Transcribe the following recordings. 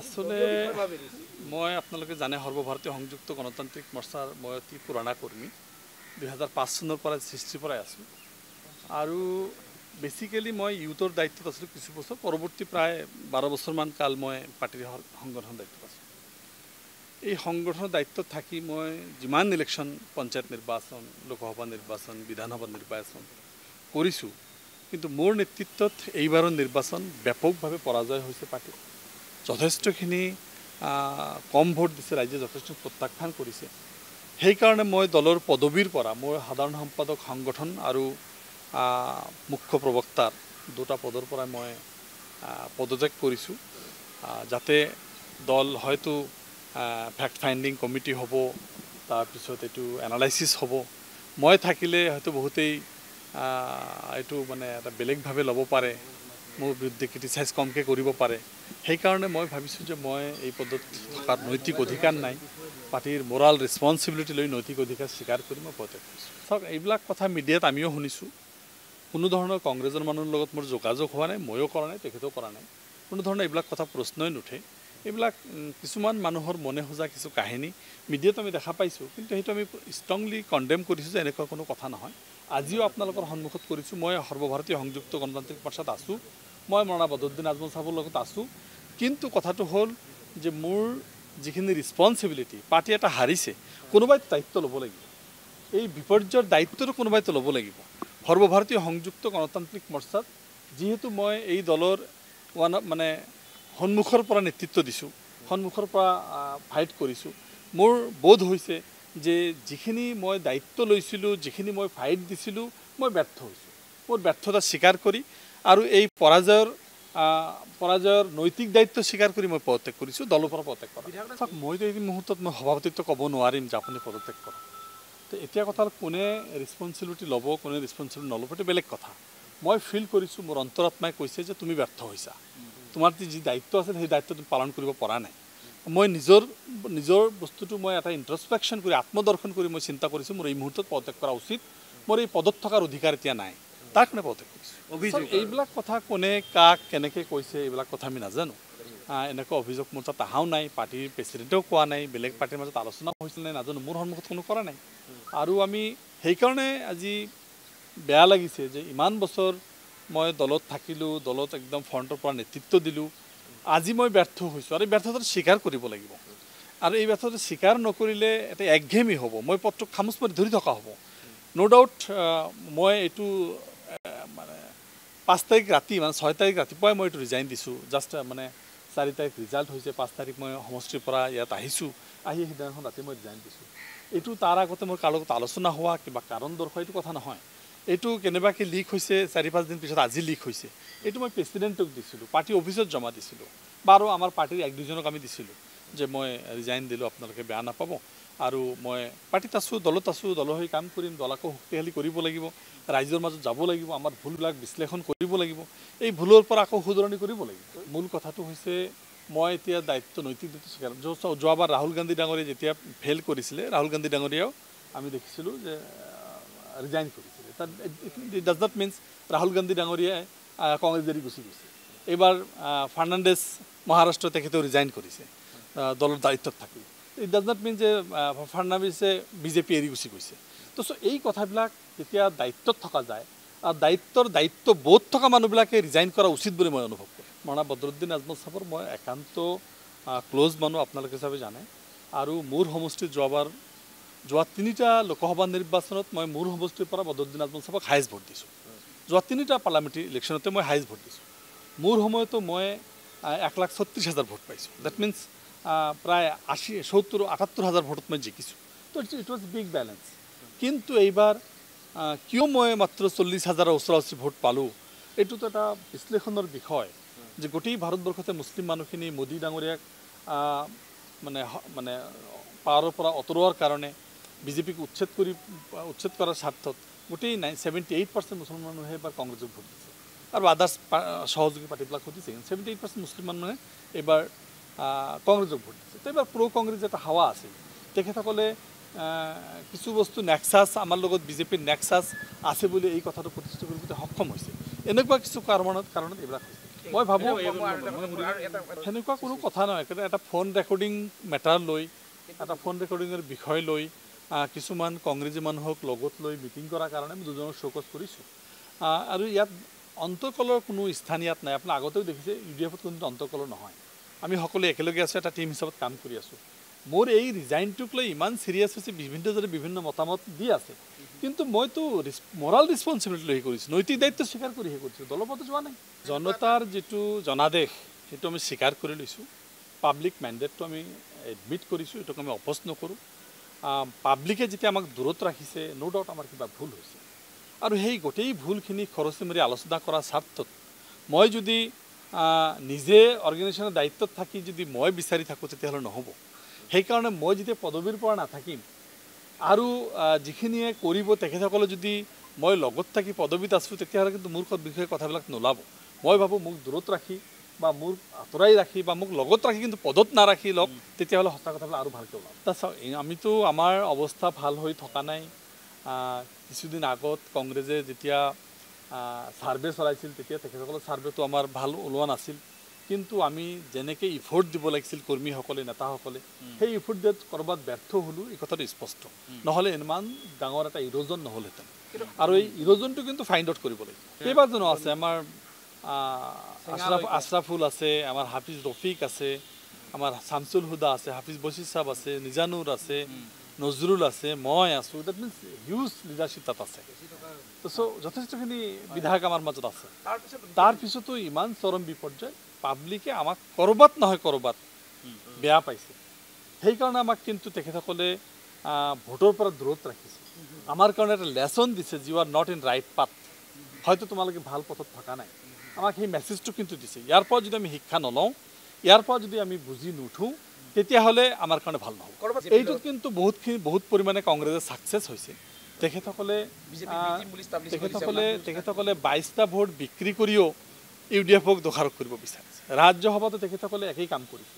আসলে মই আপনাদের জানে সর্বভারতীয় সংযুক্ত গণতান্ত্রিক মর্চার মই অতি পুরানা কর্মী দুই হাজার পাঁচ চনের পর সৃষ্টিরপরাই আছো আর বেসিক্যালি মই ইউথর দায়িত্বত আসলে কিছু বছর পরবর্তী প্রায় বারো বছরমান কাল মই পার্টির সংগঠন দায়িত্ব পাইছো এই সংগঠন দায়িত্ব থাকি মই যিমান ইলেকশন পঞ্চায়েত নির্বাচন লোকসভা নির্বাচন বিধানসভা নির্বাচন করেছো কিন্তু মোৰ নেতৃত্বত এইবাৰও নিৰ্বাচন ব্যাপকভাবে পৰাজয় হয়েছে পাৰ্টিৰ যথেষ্টখিনি কম ভোট দিছে ৰাইজে যথেষ্ট প্ৰত্যাখ্যান কৰিছে সেইকাৰণে মই দলৰ পদবীৰ পৰা মোৰ সাধাৰণ সম্পাদক সংগঠন আৰু মুখ্য প্ৰবক্তাৰ দুটা পদৰ পৰা মই পদত্যাগ কৰিছোঁ যাতে দল হয়তো ফেক্ট ফাইণ্ডিং কমিটি হ'ব তাৰপিছত এইটো এনালাইচিছ হ'ব মই থাকিলে হয়তো বহুতেই এইটো মানে এটা বেলেগভাৱে ল'ব পাৰে মোৰ বিৰুদ্ধে ক্ৰিটিচাইজ কমকৈ কৰিব পাৰে সেইকাৰণে মই ভাবিছোঁ যে মই এই পদত থকাত নৈতিক অধিকাৰ নাই পাৰ্টীৰ মৰাল ৰেচপনচিবিলিটি লৈ নৈতিক অধিকাৰ স্বীকাৰ কৰি মই পদত চাওক এইবিলাক কথা মিডিয়াত আমিও শুনিছোঁ কোনো ধৰণৰ কংগ্ৰেছৰ মানুহৰ লগত মোৰ যোগাযোগ হোৱা নাই ময়ো কৰা নাই তেখেতেও কৰা নাই কোনো ধৰণৰ এইবিলাক কথা প্ৰশ্নই নুঠে এইবিলাক কিছুমান মানুহৰ মনে সজা কিছু কাহিনী মিডিয়াত আমি দেখা পাইছোঁ কিন্তু সেইটো আমি ষ্ট্ৰংলি কণ্ডেম কৰিছোঁ যে এনেকুৱা কোনো কথা নহয় আজিও আপোনালোকৰ সন্মুখত কৰিছোঁ মই সৰ্বভাৰতীয় সংযুক্ত গণতান্ত্ৰিক পাৰ্চাত আছোঁ মই মৰণা বদৰুদ্দিন আজমল চাহাবৰ লগত আছোঁ কিন্তু কথাটো হ'ল যে মোৰ যিখিনি ৰিচপনচিবিলিটি পাৰ্টি এটা হাৰিছে কোনোবাই দায়িত্ব ল'ব লাগিব এই বিপৰ্যয়ৰ দায়িত্বটো কোনোবাইতো ল'ব লাগিব সৰ্বভাৰতীয় সংযুক্ত গণতান্ত্ৰিক মৰ্চাত যিহেতু মই এই দলৰ ওৱান মানে সন্মুখৰ পৰা নেতৃত্ব দিছোঁ সন্মুখৰ পৰা ফাইট কৰিছোঁ মোৰ বোধ হৈছে যে যিখিনি মই দায়িত্ব লৈছিলোঁ যিখিনি মই ফাইট দিছিলোঁ মই ব্যৰ্থ হৈছোঁ মোৰ ব্যৰ্থতা স্বীকাৰ কৰি আৰু এই পৰাজয়ৰ পৰাজয়ৰ নৈতিক দায়িত্ব স্বীকাৰ কৰি মই পদত্যাগ কৰিছোঁ দলৰ পৰা পদত্যাগ কৰা চাওক মইতো এই মুহূৰ্তত মই সভাপতিত্ব ক'ব নোৱাৰিম যে আপুনি পদত্যাগ কৰক তো এতিয়া কথা হ'ল কোনে ৰেচপনচিবিলিটি ল'ব কোনে ৰেচপনচিবিলিটি নল'ব সেইটো বেলেগ কথা মই ফিল কৰিছোঁ মোৰ অন্তৰাত্মাই কৈছে যে তুমি ব্যৰ্থ হৈছা তোমাৰ যি দায়িত্ব আছিল সেই দায়িত্ব তুমি পালন কৰিব পৰা নাই মই নিজৰ নিজৰ বস্তুটো মই এটা ইণ্টাৰস্পেকশ্যন কৰি আত্মদৰ্শন কৰি মই চিন্তা কৰিছোঁ মোৰ এই মুহূৰ্তত পদত্যাগ কৰা উচিত মোৰ এই পদত থকাৰ অধিকাৰ এতিয়া নাই তাক নেপথে অভিযোগ এইবিলাক কথা কোনে কাক কেনেকৈ কৈছে এইবিলাক কথা আমি নাজানো এনেকুৱা অভিযোগ মোৰ তাত অহাও নাই পাৰ্টীৰ প্ৰেচিডেণ্টেও কোৱা নাই বেলেগ পাৰ্টীৰ মাজত আলোচনাও হৈছিল নাই নাজানো মোৰ সন্মুখত কোনো কৰা নাই আৰু আমি সেইকাৰণে আজি বেয়া লাগিছে যে ইমান বছৰ মই দলত থাকিলোঁ দলত একদম ফ্ৰণ্টৰ পৰা নেতৃত্ব দিলোঁ আজি মই ব্যৰ্থ হৈছোঁ আৰু এই ব্যৰ্থতাটো স্বীকাৰ কৰিব লাগিব আৰু এই ব্যৰ্থতাটো স্বীকাৰ নকৰিলে এটা একঘেমি হ'ব মই পত্ৰ খামোচ মাৰি ধৰি থকা হ'ব ন' ডাউট মই এইটো পাঁচ তাৰিখ ৰাতি মানে ছয় তাৰিখ ৰাতিপুৱাই মই এইটো ৰিজাইন দিছোঁ জাষ্ট মানে চাৰি তাৰিখ ৰিজাল্ট হৈছে পাঁচ তাৰিখ মই সমষ্টিৰ পৰা ইয়াত আহিছোঁ আহি সিদিনাখন ৰাতি মই ৰিজাইন দিছোঁ এইটো তাৰ আগতে মই কাৰো লগত আলোচনা হোৱা কিবা কাৰণ দৰ্শোৱা এইটো কথা নহয় এইটো কেনেবাকৈ লিক হৈছে চাৰি পাঁচদিন পিছত আজি লিক হৈছে এইটো মই প্ৰেচিডেণ্টক দিছিলোঁ পাৰ্টি অফিচত জমা দিছিলোঁ বাৰু আমাৰ পাৰ্টীৰ এক দুজনক আমি দিছিলোঁ যে মই ৰিজাইন দিলোঁ আপোনালোকে বেয়া নাপাব আৰু মই পাৰ্টিত আছোঁ দলত আছোঁ দলৰ হৈ কাম কৰিম দল আকৌ শক্তিশালী কৰিব লাগিব ৰাইজৰ মাজত যাব লাগিব আমাৰ ভুলবিলাক বিশ্লেষণ কৰিব লাগিব এই ভুলৰ পৰা আকৌ শুধৰণি কৰিব লাগিব মূল কথাটো হৈছে মই এতিয়া দায়িত্ব নৈতিক দায়িত্ব স্বীকাৰ যোৱাবাৰ ৰাহুল গান্ধী ডাঙৰীয়া যেতিয়া ফেইল কৰিছিলে ৰাহুল গান্ধী ডাঙৰীয়াও আমি দেখিছিলোঁ যে ৰিজাইন কৰিছিলে তাত does not means Rahul Gandhi ডাঙৰীয়াই কংগ্ৰেছ দেৰি গুচি গৈছে এইবাৰ ফাৰ্ণাণ্ডেজ মহাৰাষ্ট্ৰ তেখেতেও ৰিজাইন কৰিছে দলৰ দায়িত্বত থাকি ইট ডাজ নট মিন যে ফাৰ্ণাবিছে বিজেপি এৰি গুচি গৈছে তো চ' এই কথাবিলাক যেতিয়া দায়িত্বত থকা যায় আৰু দায়িত্বৰ দায়িত্ব বোধ থকা মানুহবিলাকে ৰিজাইন কৰা উচিত বুলি মই অনুভৱ কৰোঁ মৰণা বদৰুদ্দিন আজমল চাহৰ মই একান্ত ক্ল'জ মানুহ আপোনালোকে হিচাপে জানে আৰু মোৰ সমষ্টিত যোৱাবাৰ যোৱা তিনিটা লোকসভা নিৰ্বাচনত মই মোৰ সমষ্টিৰ পৰা বদৰুদ্দিন আজমল চাহক হায়েষ্ট ভোট দিছোঁ যোৱা তিনিটা পাৰ্লামেণ্টেৰী ইলেকশ্যনতে মই হায়েষ্ট ভোট দিছোঁ মোৰ সময়তো মই এক লাখ ছত্ৰিছ হাজাৰ ভোট পাইছোঁ ডেট মিনছ প্রায় আশি সত্তর আটাত্তর হাজার ভোট মাঝে কিছু তো ইট ওয়াজ বিগ ব্যালেন্স কিন্তু এইবার কিয় মই মাত্র চল্লিছ হাজাৰৰ ওচৰা ভোট ভোট পালোঁ এইটোতো এটা বিশ্লেষণৰ বিষয় যে গোটেই ভাৰতবৰ্ষতে মুছলিম মানুহখিনি মোদী ডাঙৰীয়াক মানে মানে পাৱাৰৰ পৰা আঁতৰোৱাৰ কাৰণে বিজেপিক উচ্ছেদ কৰি উচ্ছেদ কৰাৰ স্বাৰ্থত গোটেই নাই ছেভেণ্টি এইট পাৰ্চেণ্ট মুছলমান মানুহে এবার কংগ্ৰেছক ভোট দিছে আৰু আদাৰ্ছ সহযোগী পাৰ্টিবিলাক সুধিছে ছেভেণ্টি এইট পাৰ্চেণ্ট মুসলিম মানুহে এইবাৰ কংগ্ৰেছক ভোট দিছে তো এইবাৰ প্ৰ কংগ্ৰেছ এটা হাৱা আছিল তেখেতসকলে কিছু বস্তু নেক্সাছ আমাৰ লগত বিজেপিৰ নেক্সাছ আছে বুলি এই কথাটো প্ৰতিষ্ঠিত কৰিবলৈ সক্ষম হৈছে এনেকুৱা কিছু কাৰণত কাৰণত এইবিলাক হৈছে মই ভাবোঁ সেনেকুৱা কোনো কথা নহয় কিন্তু এটা ফোন ৰেকৰ্ডিং মেটাৰ লৈ এটা ফোন ৰেকৰ্ডিঙৰ বিষয় লৈ কিছুমান কংগ্ৰেছী মানুহক লগত লৈ মিটিং কৰাৰ কাৰণে আমি দুজনক চৌকচ কৰিছোঁ আৰু ইয়াত অন্তকলৰ কোনো স্থান ইয়াত নাই আপোনাৰ আগতেও দেখিছে ইউ ডি এফত কোনো অন্তঃকলৰ নহয় আমি সকলোৱে একেলগে আছোঁ এটা টীম হিচাপত কাম কৰি আছোঁ মোৰ এই ৰিজাইনটোক লৈ ইমান চিৰিয়াছ হৈছে বিভিন্নজনে বিভিন্ন মতামত দি আছে কিন্তু মইতো মৰাল ৰেচপনচিবিলিটি লৈহে কৰিছোঁ নৈতিক দায়িত্ব স্বীকাৰ কৰিহে কৰিছোঁ দলপথে যোৱা নাই জনতাৰ যিটো জনাদেশ সেইটো আমি স্বীকাৰ কৰি লৈছোঁ পাব্লিক মেণ্ডেটটো আমি এডমিট কৰিছোঁ এইটোক আমি অপজ নকৰোঁ পাব্লিকে যেতিয়া আমাক দূৰত ৰাখিছে ন' ডাউট আমাৰ কিবা ভুল হৈছে আৰু সেই গোটেই ভুলখিনি খৰচি মাৰি আলোচনা কৰাৰ স্বাৰ্থত মই যদি নিজে অৰ্গেনাইজেশ্যনৰ দায়িত্বত থাকি যদি মই বিচাৰি থাকোঁ তেতিয়াহ'লে নহ'ব সেইকাৰণে মই যেতিয়া পদবীৰ পৰা নাথাকিম আৰু যিখিনিয়ে কৰিব তেখেতসকলে যদি মই লগত থাকি পদবীত আছোঁ তেতিয়াহ'লে কিন্তু মোৰ বিষয়ে কথাবিলাক নোলাব মই ভাবোঁ মোক দূৰত ৰাখি বা মোৰ আঁতৰাই ৰাখি বা মোক লগত ৰাখি কিন্তু পদত নাৰাখি লওক তেতিয়াহ'লে সঁচা কথাবিলাক আৰু ভালকৈ ওলাব চাওক আমিতো আমাৰ অৱস্থা ভাল হৈ থকা নাই কিছুদিন আগত কংগ্ৰেছে যেতিয়া ছাৰ্ভে চলাইছিল তেতিয়া তেখেতসকলৰ ছাৰ্ভেটো আমাৰ ভাল ওলোৱা নাছিল কিন্তু আমি যেনেকৈ ইফৰ্ট দিব লাগিছিল কৰ্মীসকলে নেতাসকলে সেই ইফৰ্ট ক'ৰবাত ব্যৰ্থ হ'লোঁ এই কথাটো স্পষ্ট নহ'লে ইমান ডাঙৰ এটা ইৰোজন নহ'লহেঁতেন আৰু এই ইৰোজনটো কিন্তু ফাইণ্ড আউট কৰিব লাগিব কেইবাজনো আছে আমাৰ আশ্ৰাফ আশ্ৰাফুল আছে আমাৰ হাফিজ ৰফিক আছে আমাৰ চামচুল হুদা আছে হাফিজ বচিৰ চাহাব আছে নিজানুৰ আছে নজৰুল আছে মই আছো ডেট মিন্স হিউজ লিডাৰশ্বিপ তাত আছে চ' যথেষ্টখিনি বিধায়ক আমাৰ মাজত আছে তাৰপিছতো ইমান চৰম বিপৰ্যয় পাব্লিকে আমাক ক'ৰবাত নহয় ক'ৰবাত বেয়া পাইছে সেইকাৰণে আমাক কিন্তু তেখেতসকলে ভোটৰ পৰা দূৰত ৰাখিছে আমাৰ কাৰণে এটা লেচন দিছে যি are not in right path হয়তো তোমালোকে ভাল পথত থকা নাই আমাক সেই মেছেজটো কিন্তু দিছে ইয়াৰ পৰা যদি আমি শিক্ষা নলওঁ ইয়াৰ পৰা যদি আমি বুজি নুঠোঁ তেতিয়াহ'লে আমাৰ কাৰণে ভাল নহ'ব এইটোত কিন্তু বহুতখিনি বহুত পৰিমাণে কংগ্ৰেছে ছাকচেছ হৈছে তেখেতসকলে তেখেতসকলে তেখেতসকলে বাইছটা ভোট বিক্ৰী কৰিও ইউ ডি এফক দোষাৰোপ কৰিব বিচাৰিছে ৰাজ্যসভাতো তেখেতসকলে একেই কাম কৰিছে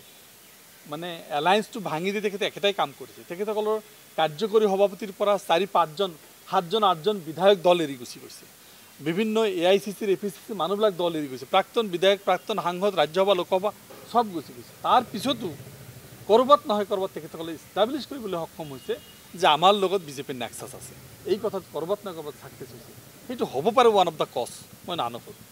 মানে এলায়েন্সটো ভাঙি দি তেখেতে একেটাই কাম কৰিছে তেখেতসকলৰ কাৰ্যকৰী সভাপতিৰ পৰা চাৰি পাঁচজন সাতজন আঠজন বিধায়ক দল এৰি গুচি গৈছে বিভিন্ন এ আই চি চিৰ এ পি চি চিৰ মানুহবিলাক দল এৰি গৈছে প্ৰাক্তন বিধায়ক প্ৰাক্তন সাংসদ ৰাজ্যসভা লোকসভা চব গুচি গৈছে তাৰ পিছতো ক'ৰবাত নহয় ক'ৰবাত তেখেতসকলে ইষ্টাব্লিছ কৰিবলৈ সক্ষম হৈছে যে আমাৰ লগত বিজেপিৰ নেক্সাছ আছে এই কথাত ক'ৰবাত নহয় ক'ৰবাত চাকচেছ হৈছে সেইটো হ'ব পাৰে ওৱান অফ দ্য কজ মই নানো